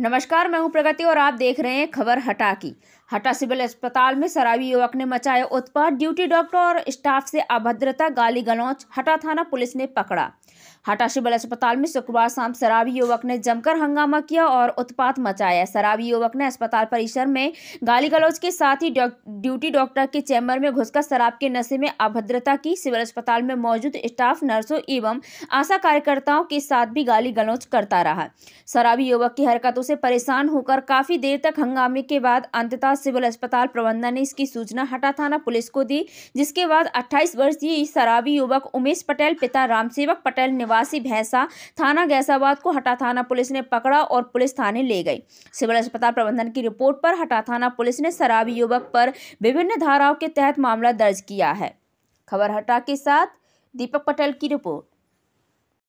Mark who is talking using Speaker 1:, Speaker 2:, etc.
Speaker 1: नमस्कार मैं हूं प्रगति और आप देख रहे हैं खबर हटा की हटा सिविल अस्पताल में शराबी युवक ने मचाया उत्पात ड्यूटी डॉक्टर और स्टाफ से अभद्रता गाली गलौच हटा थाना पुलिस ने पकड़ा हटा सिविल अस्पताल में शुक्रवार शाम शराबी युवक ने जमकर हंगामा किया और उत्पात मचाया शराबी युवक ने अस्पताल परिसर में गाली गलौच के साथ ही ड्यूटी डॉक्टर के चैम्बर में घुसकर शराब के नशे में अभद्रता की सिविल अस्पताल में मौजूद स्टाफ नर्सों एवं आशा कार्यकर्ताओं के साथ भी गाली गलौच करता रहा शराबी युवक की हरकत से परेशान होकर काफी देर तक हंगामे के बाद अंततः सिविल अस्पताल प्रबंधन ने इसकी सूचना हटा थाना पुलिस को दी जिसके बाद 28 वर्षीय शराबी युवक उमेश पटेल पिता रामसेवक पटेल निवासी भैंसा थाना गैसाबाद को हटा थाना पुलिस ने पकड़ा और पुलिस थाने ले गई सिविल अस्पताल प्रबंधन की रिपोर्ट पर हटा थाना पुलिस ने शराबी युवक पर विभिन्न धाराओं के तहत मामला दर्ज किया है खबर हटा के साथ दीपक पटेल की रिपोर्ट